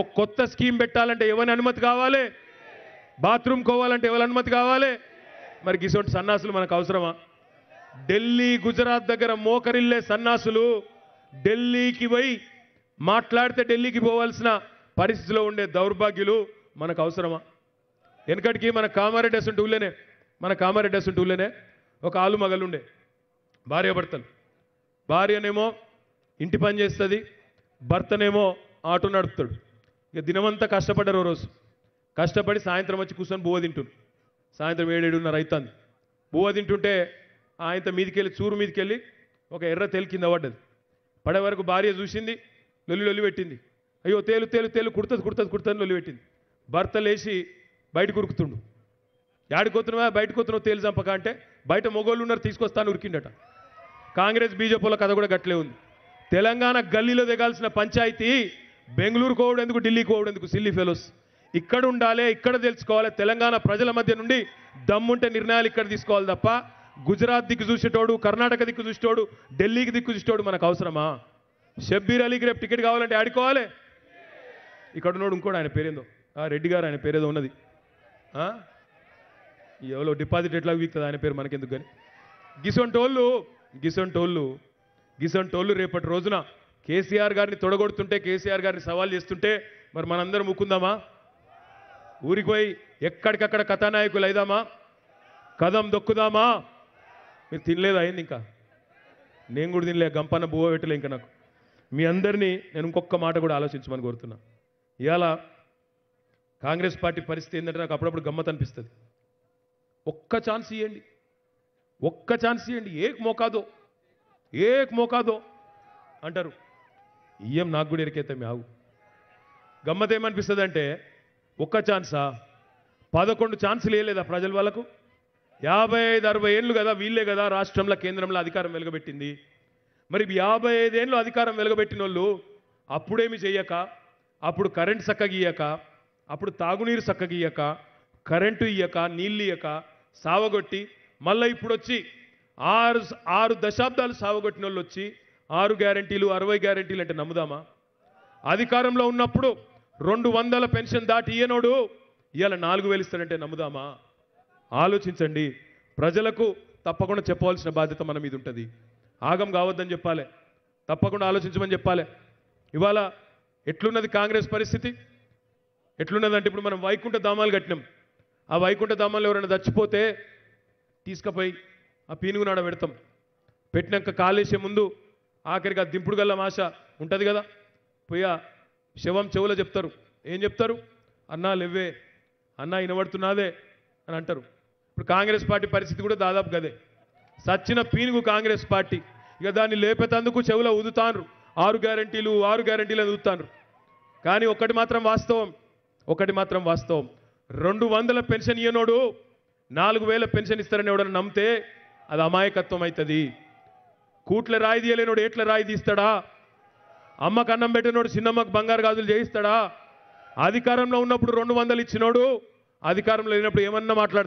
ఒక కొత్త స్కీమ్ పెట్టాలంటే ఎవరిని అనుమతి కావాలి బాత్రూమ్ కోవాలంటే ఎవరి అనుమతి కావాలి మరి గిసోటి సన్నాసులు మనకు అవసరమా ఢిల్లీ గుజరాత్ దగ్గర మోకరిల్లే సన్నాసులు ఢిల్లీకి పోయి మాట్లాడితే ఢిల్లీకి పోవాల్సిన పరిస్థితిలో ఉండే దౌర్భాగ్యులు మనకు అవసరమా వెనకటికి మన కామారెడ్డి అసంటి ఊళ్ళేనే మన కామారెడ్డి అసంటి ఊళ్ళేనే ఒక ఆలు మగలుండే భార్య భర్తలు భార్యనేమో ఇంటి పని చేస్తుంది భర్తనేమో ఆటో నడుపుతాడు ఇక దినమంతా కష్టపడ్డారు రోజు కష్టపడి సాయంత్రం వచ్చి కూర్చొని బువ్వ తింటుంది సాయంత్రం ఏడేడున్నర అవుతుంది బువ తింటుంటే ఆయంత మీదికెళ్ళి చూరు మీదికెళ్ళి ఒక ఎర్ర తేలు కింద పడ్డది పడే వరకు భార్య చూసింది లొల్లి లొల్లి పెట్టింది అయ్యో తేలు తేలు తేలు కుడుతుంది కుడుతుంది కుడుతుంది లొల్లి పెట్టింది భర్త లేచి బయటకు ఉరుకుతుండు బయటకు వస్తున్నావు తేలు చంపక అంటే బయట మొగోళ్ళు ఉన్నారు తీసుకొస్తాను ఉరికిండట కాంగ్రెస్ బీజేపీలో కథ కూడా గట్లే ఉంది తెలంగాణ గల్లీలో దిగాల్సిన పంచాయతీ బెంగళూరు కోవడం ఎందుకు ఢిల్లీ కోవడం ఎందుకు సిల్లీ ఫెలోస్ ఇక్కడ ఉండాలి ఇక్కడ తెలుసుకోవాలి తెలంగాణ ప్రజల మధ్య నుండి దమ్ముంటే నిర్ణయాలు ఇక్కడ తీసుకోవాలి తప్ప గుజరాత్ దిక్కు చూసేటోడు కర్ణాటక దిక్కు చూసేటోడు ఢిల్లీకి దిక్కు చూసేటోడు మనకు అవసరమా షబ్బీర్ అలీకి రేపు టికెట్ కావాలంటే ఆడుకోవాలి ఇక్కడ ఉన్నాడు ఇంకోటి ఆయన పేరేందో రెడ్డి గారు ఆయన పేరేదో ఉన్నది ఎవరో డిపాజిట్ ఎట్లా వీక్తుంది ఆయన పేరు మనకెందుకు కానీ గిసంటోళ్ళు గిసంటోళ్ళు గిసంటోళ్ళు రేపటి రోజున కేసీఆర్ గారిని తొడగొడుతుంటే కేసీఆర్ గారిని సవాల్ చేస్తుంటే మరి మనందరం ముక్కుందామా ఊరికి పోయి ఎక్కడికక్కడ కథానాయకులు అయిదామా కథం దొక్కుదామా మీరు తినలేదు అయింది ఇంకా నేను కూడా తినలే గంపన్న బువ్వ పెట్టలే ఇంకా నాకు మీ అందరినీ నేను ఇంకొక మాట కూడా ఆలోచించమని కోరుతున్నా ఇవాళ కాంగ్రెస్ పార్టీ పరిస్థితి ఏంటంటే నాకు అప్పుడప్పుడు గమ్మత్ అనిపిస్తుంది ఒక్క ఛాన్స్ ఇవ్వండి ఒక్క ఛాన్స్ ఇవ్వండి ఏక్ మోకాదో ఏక్ మోకాదో అంటారు ఇయ్యం నాకు కూడా ఎరికైతే మీ ఆవు గమ్మత ఏమనిపిస్తుంది అంటే ఒక్క ఛాన్సా పదకొండు ఛాన్సులు వేయలేదా ప్రజల వాళ్ళకు యాభై ఐదు అరవై ఏళ్ళు కదా వీళ్ళే కదా రాష్ట్రంలో కేంద్రంలో అధికారం వెలుగబెట్టింది మరి యాభై ఐదేళ్ళు అధికారం వెలుగబెట్టిన వాళ్ళు అప్పుడేమి చేయక అప్పుడు కరెంట్ గీయక అప్పుడు తాగునీరు గీయక కరెంటు ఇయ్యక నీళ్ళు ఇయ్యక సావగొట్టి మళ్ళీ ఇప్పుడు వచ్చి ఆరు ఆరు దశాబ్దాలు సావగొట్టిన వాళ్ళు వచ్చి ఆరు గ్యారంటీలు అరవై గ్యారంటీలు అంటే నమ్ముదామా అధికారంలో ఉన్నప్పుడు రెండు వందల పెన్షన్ దాటి ఈయనోడు ఇవాళ నాలుగు వేలు ఇస్తాడంటే నమ్ముదామా ఆలోచించండి ప్రజలకు తప్పకుండా చెప్పవలసిన బాధ్యత మన మీద ఉంటుంది ఆగం కావద్దని చెప్పాలి తప్పకుండా ఆలోచించమని చెప్పాలి ఇవాళ ఎట్లున్నది కాంగ్రెస్ పరిస్థితి ఎట్లున్నదంటే ఇప్పుడు మనం వైకుంఠ ధామాలు కట్టినాం ఆ వైకుంఠ ధామాలు ఎవరైనా చచ్చిపోతే తీసుకుపోయి ఆ పీనుగునాడ పెడతాం పెట్టినాక కాలేసే ముందు ఆఖరిగా దింపుడు గల్లం ఆశ ఉంటుంది కదా పోయా శవం చెవులో చెప్తారు ఏం చెప్తారు అన్నా లెవ్వే అన్నా వినబడుతున్నాదే అని అంటారు ఇప్పుడు కాంగ్రెస్ పార్టీ పరిస్థితి కూడా దాదాపు గదే సచ్చిన పీనుగు కాంగ్రెస్ పార్టీ ఇక దాన్ని లేపేతందుకు చెవులో ఊదుతాన్రు ఆరు గ్యారంటీలు ఆరు గ్యారంటీలు అని కానీ ఒకటి మాత్రం వాస్తవం ఒకటి మాత్రం వాస్తవం రెండు వందల పెన్షన్ ఇయ్యనోడు నాలుగు వేల పెన్షన్ ఇస్తారని ఎవడని నమ్మితే అది అమాయకత్వం అవుతుంది కూట్ల రాయి తీయలేనోడు ఏట్ల రాయి తీస్తాడా అమ్మ కన్నం పెట్టినోడు చిన్నమ్మకు బంగారు గాజులు చేయిస్తాడా అధికారంలో ఉన్నప్పుడు రెండు వందలు ఇచ్చినోడు అధికారంలో లేనప్పుడు ఏమన్నా మాట్లాడతాడు